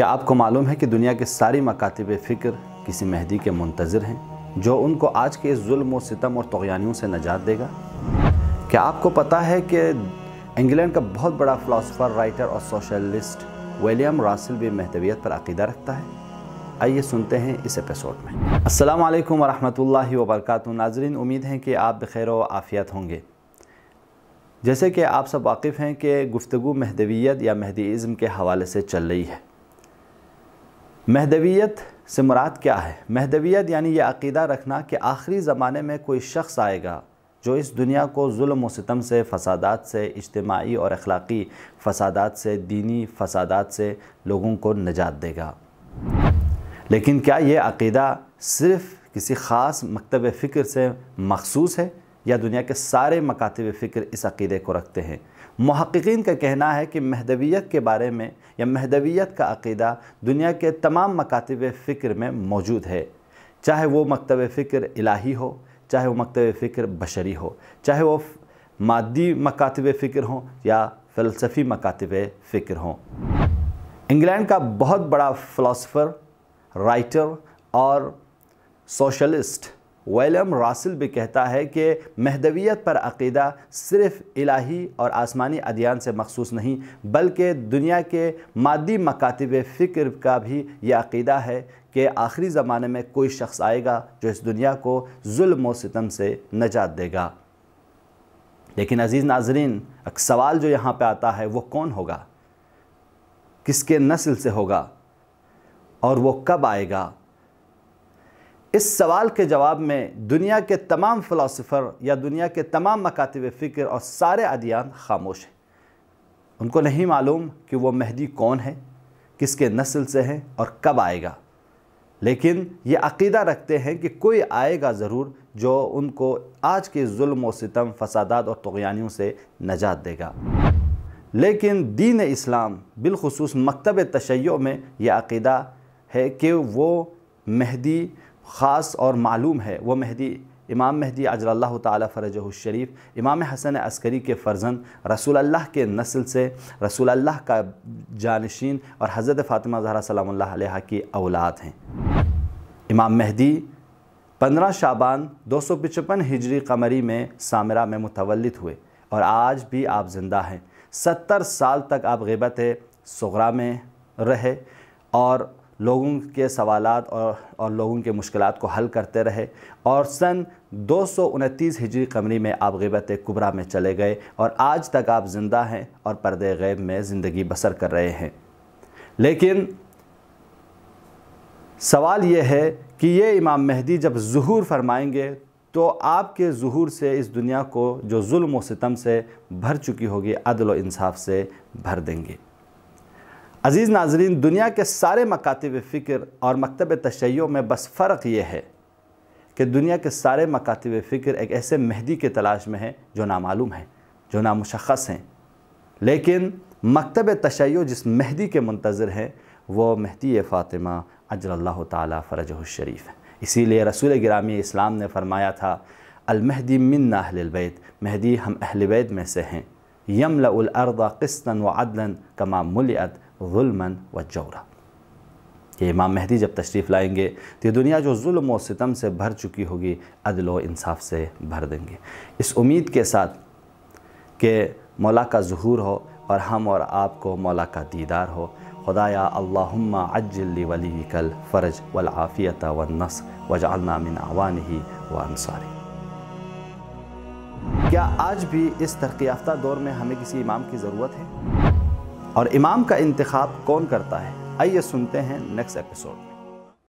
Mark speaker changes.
Speaker 1: क्या आपको मालूम है कि दुनिया के सारी मकातब फ़िक्र किसी मेहदी के मुंतज़र हैं जो उनको आज के इस जुल्म सितम और तोयानियों से नजात देगा क्या आपको पता है कि इंग्लैंड का बहुत बड़ा फ़िलासफ़र राइटर और सोशलिस्ट विलियम रासिल भी महतवियत पर अकीदा रखता है आइए सुनते हैं इस एपिसोड में अस्सलाम वालेकुम वरहमतुल्लाहि वबरकत नाजरीन उम्मीद है कि आप बखैर व आफ़ियत होंगे जैसे कि आप सब वाकिफ़ हैं कि गुफ्तु महदवियत या महदीज़म के हवाले से चल रही है महदवियत से मुराद क्या है महदवियत यानी यह अकीदा रखना कि आखिरी ज़माने में कोई शख्स आएगा जो इस दुनिया को जुल्म सितम से फसादात से इज्तमाही और अखलाक़ी फसादात से दीनी फसादात से लोगों को नजात देगा लेकिन क्या यह अकीदा सिर्फ़ किसी ख़ास मकतब फ़िक्र से मखसूस है या दुनिया के सारे मकातब फ़िक्र इस अकीदे को रखते हैं महक्कीन का कहना है कि महदवियत के बारे में या महदवियत का अकीदा दुनिया के तमाम मकातब फ़िक्र में मौजूद है चाहे वो मकतब फ़िक्र इलाही हो चाहे वो मकतब फ़िक्र बशरी हो चाहे वो मादी मकातब फ़िक्र हों या फ़लसफ़ी मकातब फ़िक्र हों इंग्लैंड का बहुत बड़ा फ़िलासफ़र राइटर और सोशलिस्ट वैलम रासिल भी कहता है कि महदवियत पर अकीदा सिर्फ इलाही और आसमानी अदियान से मखसूस नहीं बल्कि दुनिया के मादी मकातब फ़िक्र का भी यह अकीदा है कि आखिरी ज़माने में कोई शख्स आएगा जो इस दुनिया को म सितम से नजात देगा लेकिन अज़ीज़ नाजरीन एक सवाल जो यहाँ पर आता है वो कौन होगा किसके नस्ल से होगा और वो कब आएगा इस सवाल के जवाब में दुनिया के तमाम फ़िलासफ़र या दुनिया के तमाम मकातब फ़िक्र और सारे अदियान खामोश हैं उनको नहीं मालूम कि वो महदी कौन है किसके नस्ल से हैं और कब आएगा लेकिन ये अकीदा रखते हैं कि कोई आएगा ज़रूर जो उनको आज के जुल्म सितम फसादात और तोयानियों से नजात देगा लेकिन दीन इस्लाम बिलखसूस मकतब तशैयों में यह अकीदा है कि वो महदी ख़ास और मालूम है वह महदी इमाम महदी अजल ताली शरीफ इमाम हसन अस्करी के फ़र्जन रसूल अल्लाह के नस्ल से रसूल अल्लाह का जानशीन और हज़रत फ़ातिमा ज़हरा सलाम की अवलाद हैं इमाम महदी पंद्रह शाबान दो सौ पचपन हिजरी कमरी में सामरा में मुतवलित हुए और आज भी आप ज़िंदा हैं सत्तर साल तक आप गबत सगरा में रहे और लोगों के सवाल और और लोगों के मुश्किल को हल करते रहे और सन दो सौ हिजरी कमरी में आप गबत कुबरा में चले गए और आज तक आप ज़िंदा हैं और पर्दे गैब में ज़िंदगी बसर कर रहे हैं लेकिन सवाल ये है कि ये इमाम महदी जब जहूर फरमाएंगे तो आपके जहूर से इस दुनिया को जो जुल्म सितम से भर चुकी होगी अदल इंसाफ से भर देंगे अज़ीज़ नाजरीन दुनिया के सारे मकातब फ़िक्र और मकतब तशैयों में बस फ़र्क ये है कि दुनिया के सारे मकातब फ़िक्र एक ऐसे मेहदी के तलाश में हैं जो नामालूम हैं जो नामशख़स हैं लेकिन मकतब तशैयों जिस मेहदी के मंतज़र हैं वो मेहदी फ़ातिमा अजल तरज शरीफ है इसीलिए रसूल ग्रामी इस्लाम ने फरमाया था अलमहदी मिन अहलबैत महदी हम अहलबैत में से हैं यमलाअर्द किस्तन व अदलन कमा मुलियत जुल्मन व जौरा ये इमाम महदी जब तशरीफ़ लाएंगे तो ये दुनिया जो जुल्म और सितम से भर चुकी होगी अदल व इंसाफ से भर देंगे इस उम्मीद के साथ कि मौला का जहूर हो और हम और आप को मौला का दीदार हो खुदाया अल्लाहुम्मा अज्जली वली कल फ़रज वलाफ़ियत व नस वजालना मिन आवान ही व अनसारी क्या आज भी इस तरक्याफ्ता दौर में हमें किसी इमाम की ज़रूरत है और इमाम का इंतखब कौन करता है आइए सुनते हैं नेक्स्ट एपिसोड